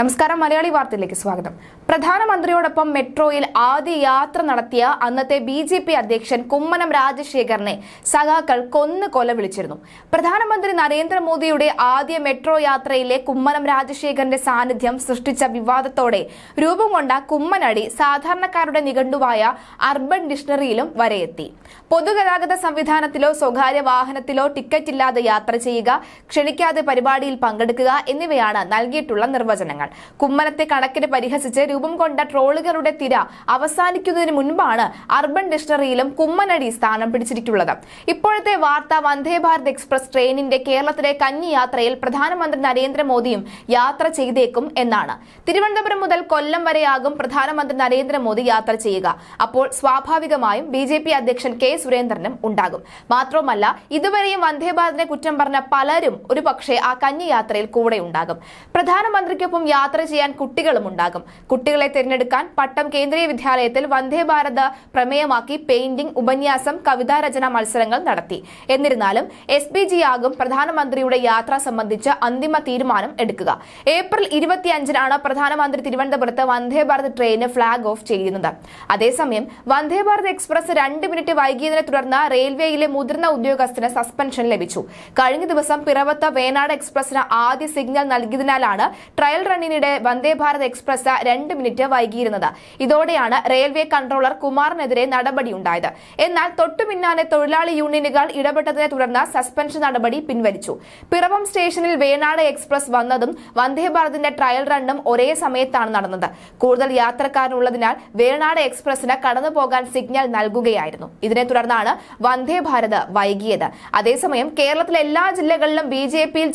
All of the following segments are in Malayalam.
നമസ്കാരം മലയാളി വാർത്തയിലേക്ക് സ്വാഗതം പ്രധാനമന്ത്രിയോടൊപ്പം മെട്രോയിൽ ആദ്യ യാത്ര നടത്തിയ അന്നത്തെ ബി ജെ പി അധ്യക്ഷൻ കുമ്മനം രാജശേഖരനെ സഖാക്കൾ കൊന്നു കൊല വിളിച്ചിരുന്നു പ്രധാനമന്ത്രി നരേന്ദ്രമോദിയുടെ ആദ്യ മെട്രോ യാത്രയിലെ കുമ്മനം രാജശേഖരന്റെ സാന്നിധ്യം സൃഷ്ടിച്ച വിവാദത്തോടെ രൂപം കൊണ്ട കുമ്മനടി സാധാരണക്കാരുടെ നിഘണ്ടുവായ അർബൻ ഡിക്ഷണറിയിലും വരെയെത്തി പൊതുഗതാഗത സംവിധാനത്തിലോ സ്വകാര്യ വാഹനത്തിലോ ടിക്കറ്റ് ഇല്ലാതെ യാത്ര ചെയ്യുക ക്ഷണിക്കാതെ പരിപാടിയിൽ പങ്കെടുക്കുക എന്നിവയാണ് നൽകിയിട്ടുള്ള നിർവചനങ്ങൾ വിവരങ്ങൾ കുമ്മനത്തെ കണക്കിന് പരിഹസിച്ച് രൂപം കൊണ്ട ട്രോളുകളുടെ തിര അവസാനിക്കുന്നതിന് മുൻപാണ് അർബൻ ഡിക്ഷണറിയിലും കുമ്മനടി സ്ഥാനം പിടിച്ചിട്ടുള്ളത് ഇപ്പോഴത്തെ വാർത്ത വന്ദേ ഭാരത് എക്സ്പ്രസ് ട്രെയിനിന്റെ കേരളത്തിലെ കന്നി യാത്രയിൽ പ്രധാനമന്ത്രി നരേന്ദ്രമോദിയും യാത്ര ചെയ്തേക്കും എന്നാണ് തിരുവനന്തപുരം മുതൽ കൊല്ലം വരെയാകും പ്രധാനമന്ത്രി നരേന്ദ്രമോദി യാത്ര ചെയ്യുക അപ്പോൾ സ്വാഭാവികമായും ബി ജെ പി അധ്യക്ഷൻ കെ സുരേന്ദ്രനും ഉണ്ടാകും മാത്രവുമല്ല ഇതുവരെയും വന്ദേ ഭാരതിനെ കുറ്റം പറഞ്ഞ പലരും ഒരുപക്ഷെ ആ കന്നി യാത്രയിൽ കൂടെ ഉണ്ടാകും പ്രധാനമന്ത്രിക്കൊപ്പം യാത്ര ചെയ്യാൻ കുട്ടികളും ഉണ്ടാകും കുട്ടികളെ തിരഞ്ഞെടുക്കാൻ പട്ടം കേന്ദ്രീയ വിദ്യാലയത്തിൽ വന്ദേ ഭാരത് പ്രമേയമാക്കി പെയിന്റിംഗ് ഉപന്യാസം കവിതാരചന മത്സരങ്ങൾ നടത്തി എന്നിരുന്നാലും എസ് ബി ജി ആകും പ്രധാനമന്ത്രിയുടെ യാത്ര സംബന്ധിച്ച് അന്തിമ തീരുമാനം എടുക്കുക ഏപ്രിൽ ഇരുപത്തിയഞ്ചിനാണ് പ്രധാനമന്ത്രി തിരുവനന്തപുരത്ത് വന്ദേ ഭാരത് ട്രെയിന് ഫ്ളാഗ് ഓഫ് ചെയ്യുന്നത് അതേസമയം വന്ദേ ഭാരത് എക്സ്പ്രസ് രണ്ട് മിനിറ്റ് വൈകിയതിനെ തുടർന്ന് റെയിൽവേയിലെ മുതിർന്ന ഉദ്യോഗസ്ഥന് സസ്പെൻഷൻ ലഭിച്ചു കഴിഞ്ഞ ദിവസം പിറവത്ത് വേനാട് എക്സ്പ്രസിന് ആദ്യ സിഗ്നൽ നൽകിയതിനാലാണ് trial run Vande Vande Bharat express രണ്ട് മിനിറ്റ് വൈകിയിരുന്നത് ഇതോടെയാണ് റെയിൽവേ കൺട്രോളർ കുമാറിനെതിരെ നടപടിയുണ്ടായത് എന്നാൽ തൊട്ടു പിന്നാലെ തൊഴിലാളി യൂണിയനുകൾ ഇടപെട്ടതിനെ തുടർന്ന് സസ്പെൻഷൻ നടപടി പിൻവലിച്ചു പിറവം സ്റ്റേഷനിൽ വേണാട് എക്സ്പ്രസ് വന്നതും വന്ദേഭാരതിന്റെ ട്രയൽ റണ്ണും ഒരേ സമയത്താണ് നടന്നത് കൂടുതൽ യാത്രക്കാരുള്ളതിനാൽ വേണാട് എക്സ്പ്രസിന് കടന്നുപോകാൻ സിഗ്നൽ നൽകുകയായിരുന്നു ഇതിനെ തുടർന്നാണ് വന്ദേഭാരത് വൈകിയത് അതേസമയം കേരളത്തിലെ എല്ലാ ജില്ലകളിലും ബി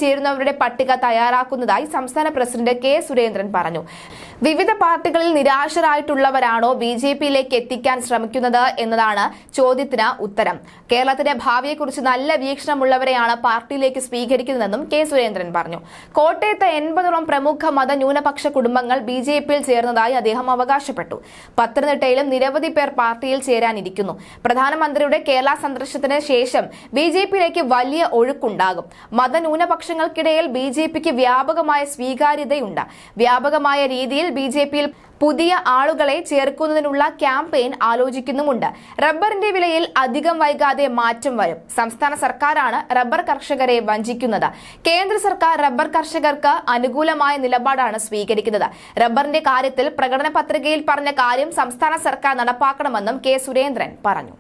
ചേരുന്നവരുടെ പട്ടിക തയ്യാറാക്കുന്നതായി സംസ്ഥാന പ്രസിഡന്റ് കെ സുരേന്ദ്രൻ പറഞ്ഞു വിവിധ പാർട്ടികളിൽ നിരാശരായിട്ടുള്ളവരാണോ ബി ജെ പിയിലേക്ക് എത്തിക്കാൻ ശ്രമിക്കുന്നത് എന്നതാണ് ചോദ്യത്തിന് ഉത്തരം കേരളത്തിന്റെ ഭാവിയെക്കുറിച്ച് നല്ല വീക്ഷണമുള്ളവരെയാണ് പാർട്ടിയിലേക്ക് സ്വീകരിക്കുന്നതെന്നും കെ സുരേന്ദ്രൻ പറഞ്ഞു കോട്ടയത്തെ എൺപതോളം പ്രമുഖ മത ന്യൂനപക്ഷ കുടുംബങ്ങൾ ബി ജെ പിയിൽ ചേർന്നതായി അദ്ദേഹം അവകാശപ്പെട്ടു പത്തനംതിട്ടയിലും നിരവധി പേർ പാർട്ടിയിൽ ചേരാനിരിക്കുന്നു പ്രധാനമന്ത്രിയുടെ കേരള സന്ദർശനത്തിന് ശേഷം ബി ജെ പിയിലേക്ക് വലിയ ഒഴുക്കുണ്ടാകും മതന്യൂനപക്ഷങ്ങൾക്കിടയിൽ ബി ജെ പിക്ക് വ്യാപകമായ സ്വീകാര്യതയുണ്ട് വ്യാപകമായ രീതിയിൽ ബി ജെ പിയിൽ പുതിയ ആളുകളെ ചേർക്കുന്നതിനുള്ള ക്യാമ്പയിൻ ആലോചിക്കുന്നുമുണ്ട് റബ്ബറിന്റെ വിലയിൽ അധികം വൈകാതെ മാറ്റം വരും സംസ്ഥാന സർക്കാരാണ് റബ്ബർ കർഷകരെ വഞ്ചിക്കുന്നത് കേന്ദ്ര സർക്കാർ റബ്ബർ കർഷകർക്ക് അനുകൂലമായ നിലപാടാണ് സ്വീകരിക്കുന്നത് റബ്ബറിന്റെ കാര്യത്തിൽ പ്രകടന പത്രികയിൽ പറഞ്ഞ കാര്യം സംസ്ഥാന സർക്കാർ നടപ്പാക്കണമെന്നും കെ സുരേന്ദ്രൻ പറഞ്ഞു